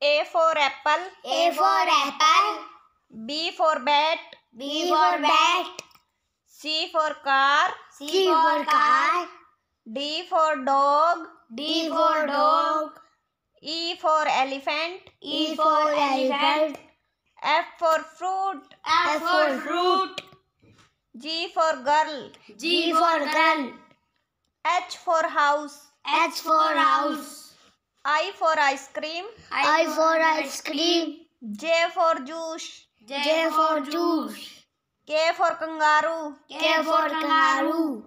A for apple. A for apple. B for bat. B for bat. C for car. C for car. D for dog. D for dog. E for elephant. E for elephant. F for fruit. F for fruit. G for girl. G for girl. H for house. H for house. I for ice cream. I, I for ice cream. J for juice. J, J for juice. K for kangaroo. K, K for kangaroo.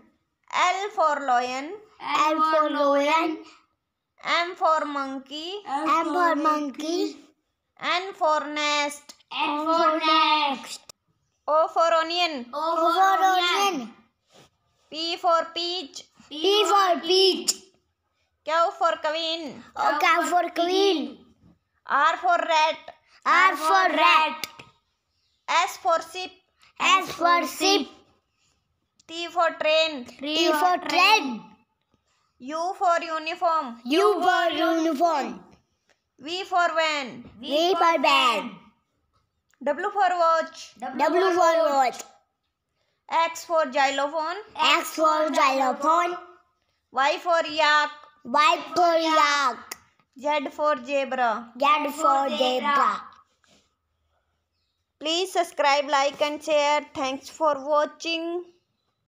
L for lion. L, for lion. M for monkey. M for monkey. N for nest. N for nest. O for onion. O for onion. P for peach. P for peach. Cow for queen. Oh, cow for queen. R for rat. R for rat. S for ship. S for ship. T for train. T for train. U for uniform. U for uniform. V for van. V for van. W for watch. W for watch. X for xylophone. X for xylophone. Y for yak. White for yak. Z for zebra. Z for zebra. Please subscribe, like and share. Thanks for watching.